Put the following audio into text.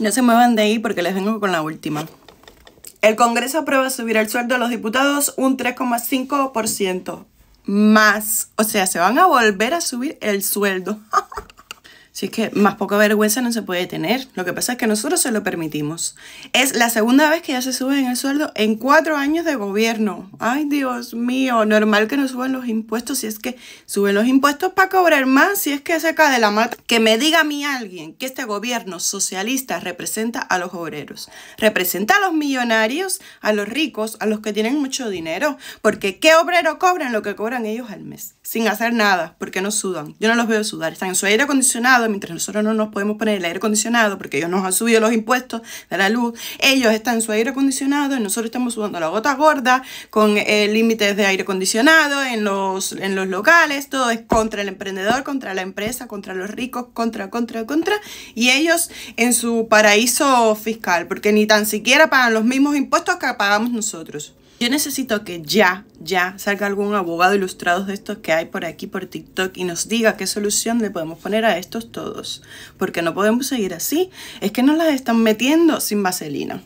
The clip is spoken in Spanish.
No se muevan de ahí porque les vengo con la última. El Congreso aprueba subir el sueldo de los diputados un 3,5% más. O sea, se van a volver a subir el sueldo. es que más poca vergüenza no se puede tener. Lo que pasa es que nosotros se lo permitimos. Es la segunda vez que ya se suben el sueldo en cuatro años de gobierno. Ay, Dios mío, normal que no suban los impuestos. Si es que suben los impuestos para cobrar más, si es que cae de la mata. Que me diga a mí alguien que este gobierno socialista representa a los obreros. Representa a los millonarios, a los ricos, a los que tienen mucho dinero. Porque ¿qué obrero cobran lo que cobran ellos al mes? Sin hacer nada, porque no sudan. Yo no los veo sudar. Están en su aire acondicionado mientras nosotros no nos podemos poner el aire acondicionado porque ellos nos han subido los impuestos de la luz, ellos están en su aire acondicionado y nosotros estamos subiendo la gota gorda con eh, límites de aire acondicionado en los, en los locales, todo es contra el emprendedor, contra la empresa, contra los ricos, contra, contra, contra, y ellos en su paraíso fiscal, porque ni tan siquiera pagan los mismos impuestos que pagamos nosotros. Yo necesito que ya, ya salga algún abogado ilustrado de estos que hay por aquí por TikTok y nos diga qué solución le podemos poner a estos todos. Porque no podemos seguir así. Es que nos las están metiendo sin vaselina.